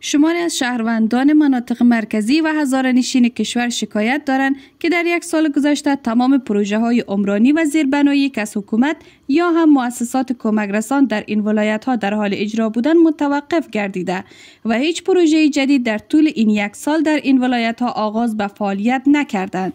شماری از شهروندان مناطق مرکزی و هزارنشین کشور شکایت دارند که در یک سال گذشته تمام پروژه های عمرانی و زیربنایی که از حکومت یا هم مؤسسات کمک در این ولایت ها در حال اجرا بودن متوقف گردیده و هیچ پروژه جدید در طول این یک سال در این ولایت ها آغاز به فعالیت نکردند.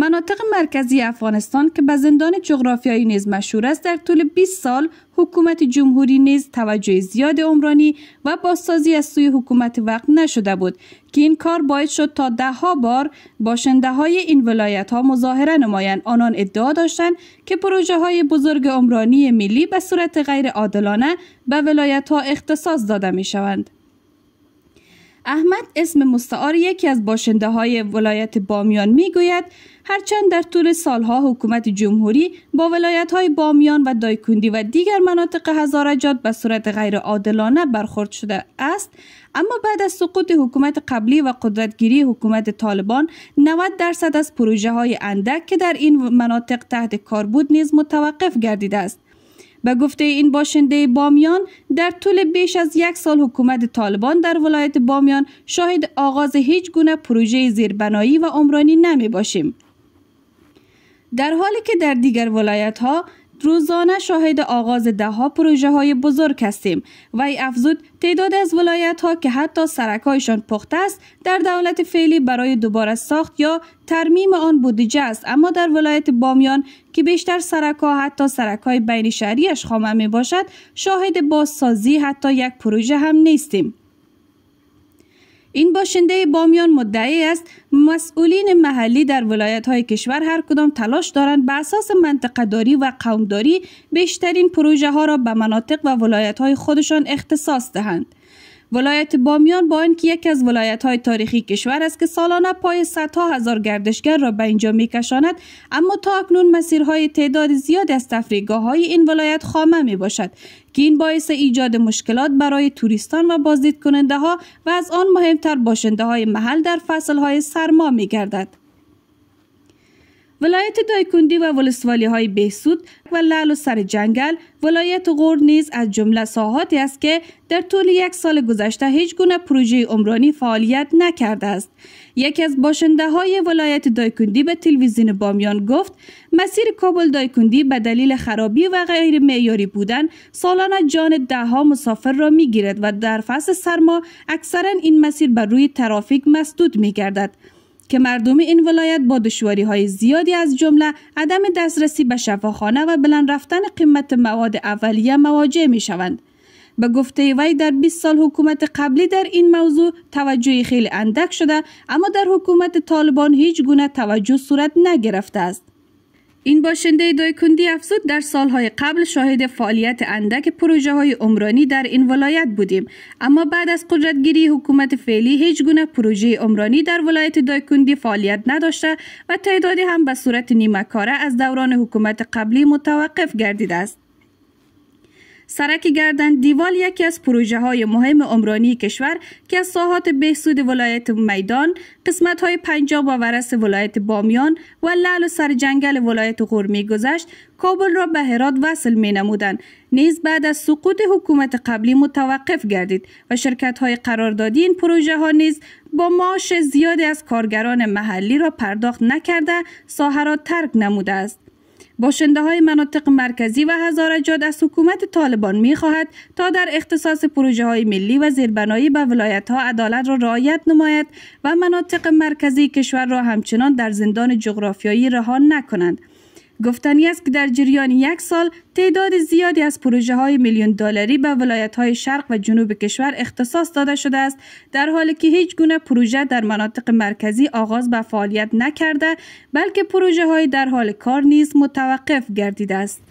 مناطق مرکزی افغانستان که به زندان جغرافیایی نیز مشهور است در طول 20 سال حکومت جمهوری نیز توجه زیاد عمرانی و بازسازی از سوی حکومت وقت نشده بود که این کار باید شد تا دهها بار باشنده های این ولایت ها مظاهره نمایند آنان ادعا داشتند که پروژه های بزرگ عمرانی ملی به صورت غیر عادلانه به ولایت ها اختصاص داده می شوند. احمد اسم مستعار یکی از باشنده های ولایت بامیان گوید هرچند در طول سالها حکومت جمهوری با ولایت های بامیان و دایکندی و دیگر مناطق هزارجات به صورت غیر عادلانه برخورد شده است اما بعد از سقوط حکومت قبلی و قدرتگیری حکومت طالبان 90 درصد از پروژه های اندک که در این مناطق تحت کار بود نیز متوقف گردیده است به گفته این باشنده بامیان در طول بیش از یک سال حکومت طالبان در ولایت بامیان شاهد آغاز هیچ گونه پروژه زیربنایی و عمرانی نمی باشیم. در حالی که در دیگر ولایت ها روزانه شاهد آغاز دهها پروژه های بزرگ هستیم وی افزود تعداد از ولایت ها که حتی سرکایشان پخته است در دولت فعلی برای دوباره ساخت یا ترمیم آن بودجه است اما در ولایت بامیان که بیشتر سرکا حتی سرکای بین شهریش خامه می باشد شاهد بازسازی حتی یک پروژه هم نیستیم این باشنده بامیان مدعی است مسئولین محلی در ولایت های کشور هر کدام تلاش دارند به اساس داری و قومداری بیشترین پروژه ها را به مناطق و ولایت های خودشان اختصاص دهند. ولایت بامیان با اینکه یکی از ولایت های تاریخی کشور است که سالانه پای صدها هزار گردشگر را به اینجا میکشاند اما تا اکنون مسیرهای تعداد زیاد از تفریگاه های این ولایت خامه می باشد که این باعث ایجاد مشکلات برای توریستان و بازدید کننده ها و از آن مهمتر باشنده های محل در فصل های سرما می گردد. ولایت دایکندی و ولسوالی های بهسود و لعل و سر جنگل ولایت غور نیز از جمله ساحاتی است که در طول یک سال گذشته هیچ گونه پروژه عمرانی فعالیت نکرده است یکی از باشنده های ولایت دایکندی به تلویزیون بامیان گفت مسیر کابل دایکندی به دلیل خرابی و غیر معیاری بودن سالانه جان دهها مسافر را میگیرد و در فصل سرما اکثرا این مسیر بر روی ترافیک مسدود می گردد. که مردم این ولایت با دشواری های زیادی از جمله عدم دسترسی به شفاخانه و بلند رفتن قیمت مواد اولیه مواجه می شوند. به گفته وی در 20 سال حکومت قبلی در این موضوع توجه خیلی اندک شده اما در حکومت طالبان هیچ گونه توجه صورت نگرفته است. این باشنده دایکندی افزود در سالهای قبل شاهد فعالیت اندک پروژه های عمرانی در این ولایت بودیم اما بعد از قدرتگیری حکومت فعلی هیچ گونه پروژه عمرانی در ولایت دایکندی فعالیت نداشته و تعدادی هم به صورت نیمکاره از دوران حکومت قبلی متوقف گردیده است سرک گردن دیوال یکی از پروژه های مهم عمرانی کشور که از ساحات بهسود ولایت میدان، قسمت های پنجاب و ورس ولایت بامیان و لعل و جنگل ولایت غور می گذشت، کابل را به هرات وصل می نمودن. نیز بعد از سقوط حکومت قبلی متوقف گردید و شرکت های قراردادی این پروژه ها نیز با معاش زیادی از کارگران محلی را پرداخت نکرده ساحه را ترک نموده است. باشنده های مناطق مرکزی و جاد از حکومت طالبان می خواهد تا در اختصاص پروژه های ملی و زیربنایی به ولایت ها عدالت را رعایت نماید و مناطق مرکزی کشور را همچنان در زندان جغرافیایی رها نکنند گفتنی است که در جریان یک سال تعداد زیادی از پروژه های میلیون دلاری به ولایت های شرق و جنوب کشور اختصاص داده شده است در حالی که هیچ گونه پروژه در مناطق مرکزی آغاز به فعالیت نکرده بلکه پروژه های در حال کار نیز متوقف گردیده است